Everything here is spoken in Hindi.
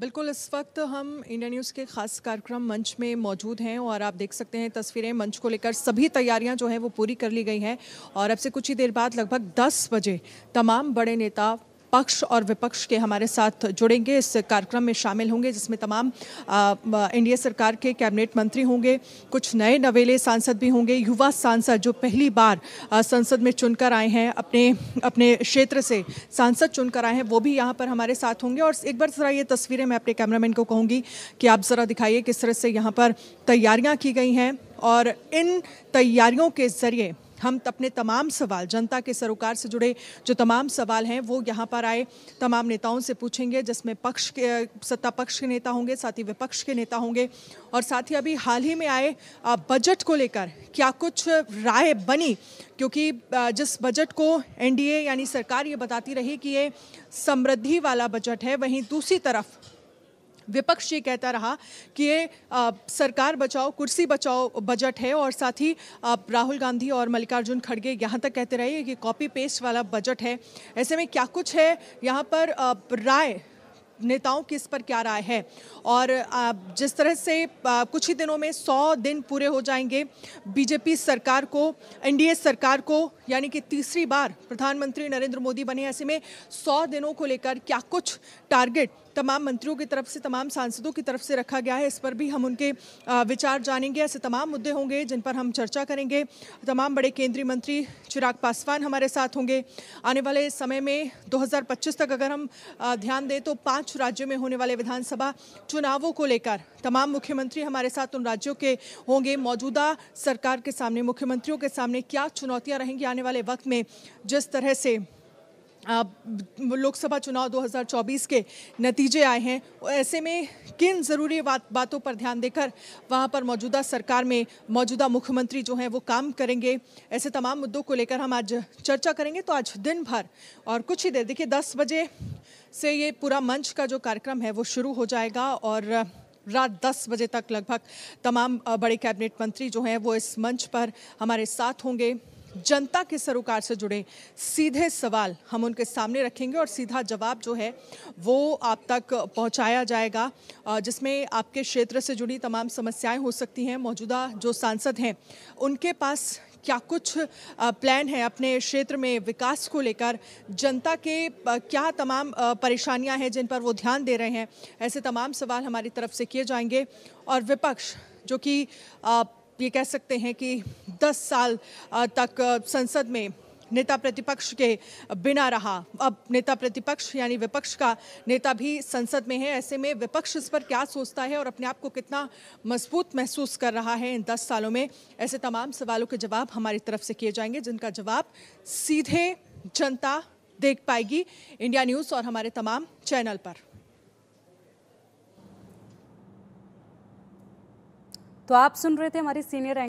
बिल्कुल इस वक्त हम इंडिया न्यूज़ के खास कार्यक्रम मंच में मौजूद हैं और आप देख सकते हैं तस्वीरें मंच को लेकर सभी तैयारियां जो हैं वो पूरी कर ली गई हैं और अब से कुछ ही देर बाद लगभग 10 बजे तमाम बड़े नेता पक्ष और विपक्ष के हमारे साथ जुड़ेंगे इस कार्यक्रम में शामिल होंगे जिसमें तमाम एनडीए सरकार के कैबिनेट मंत्री होंगे कुछ नए नवेले सांसद भी होंगे युवा सांसद जो पहली बार संसद में चुनकर आए हैं अपने अपने क्षेत्र से सांसद चुनकर आए हैं वो भी यहाँ पर हमारे साथ होंगे और एक बार ज़रा ये तस्वीरें मैं अपने कैमरामैन को कहूँगी कि आप ज़रा दिखाइए किस तरह से यहाँ पर तैयारियाँ की गई हैं और इन तैयारियों के ज़रिए हम अपने तमाम सवाल जनता के सरोकार से जुड़े जो तमाम सवाल हैं वो यहाँ पर आए तमाम नेताओं से पूछेंगे जिसमें पक्ष के सत्ता पक्ष के नेता होंगे साथ ही विपक्ष के नेता होंगे और साथ ही अभी हाल ही में आए बजट को लेकर क्या कुछ राय बनी क्योंकि जिस बजट को एनडीए यानी सरकार ये बताती रही कि ये समृद्धि वाला बजट है वहीं दूसरी तरफ विपक्ष ये कहता रहा कि ये सरकार बचाओ कुर्सी बचाओ बजट है और साथ ही राहुल गांधी और मल्लिकार्जुन खड़गे यहाँ तक कहते रहे कि कॉपी पेस्ट वाला बजट है ऐसे में क्या कुछ है यहाँ पर राय नेताओं की इस पर क्या राय है और जिस तरह से कुछ ही दिनों में सौ दिन पूरे हो जाएंगे बीजेपी सरकार को एनडीए सरकार को यानी कि तीसरी बार प्रधानमंत्री नरेंद्र मोदी बने ऐसे में सौ दिनों को लेकर क्या कुछ टारगेट तमाम मंत्रियों की तरफ से तमाम सांसदों की तरफ से रखा गया है इस पर भी हम उनके विचार जानेंगे ऐसे तमाम मुद्दे होंगे जिन पर हम चर्चा करेंगे तमाम बड़े केंद्रीय मंत्री चिराग पासवान हमारे साथ होंगे आने वाले समय में 2025 तक अगर हम ध्यान दें तो पाँच पांच राज्यों में होने वाले विधानसभा चुनावों को लेकर तमाम मुख्यमंत्री हमारे साथ उन राज्यों के होंगे मौजूदा सरकार के सामने मुख्यमंत्रियों के सामने क्या चुनौतियां रहेंगी आने वाले वक्त में जिस तरह से लोकसभा चुनाव 2024 के नतीजे आए हैं ऐसे में किन ज़रूरी बात बातों पर ध्यान देकर वहाँ पर मौजूदा सरकार में मौजूदा मुख्यमंत्री जो हैं वो काम करेंगे ऐसे तमाम मुद्दों को लेकर हम आज चर्चा करेंगे तो आज दिन भर और कुछ ही देर देखिए 10 बजे से ये पूरा मंच का जो कार्यक्रम है वो शुरू हो जाएगा और रात 10 बजे तक लगभग तमाम बड़े कैबिनेट मंत्री जो हैं वो इस मंच पर हमारे साथ होंगे जनता के सरोकार से जुड़े सीधे सवाल हम उनके सामने रखेंगे और सीधा जवाब जो है वो आप तक पहुंचाया जाएगा जिसमें आपके क्षेत्र से जुड़ी तमाम समस्याएं हो सकती हैं मौजूदा जो सांसद हैं उनके पास क्या कुछ प्लान है अपने क्षेत्र में विकास को लेकर जनता के क्या तमाम परेशानियां हैं जिन पर वो ध्यान दे रहे हैं ऐसे तमाम सवाल हमारी तरफ से किए जाएंगे और विपक्ष जो कि ये कह सकते हैं कि 10 साल तक संसद में नेता प्रतिपक्ष के बिना रहा अब नेता प्रतिपक्ष यानी विपक्ष का नेता भी संसद में है ऐसे में विपक्ष इस पर क्या सोचता है और अपने आप को कितना मजबूत महसूस कर रहा है इन दस सालों में ऐसे तमाम सवालों के जवाब हमारी तरफ से किए जाएंगे जिनका जवाब सीधे जनता देख पाएगी इंडिया न्यूज़ और हमारे तमाम चैनल पर तो आप सुन रहे थे हमारी सीनियर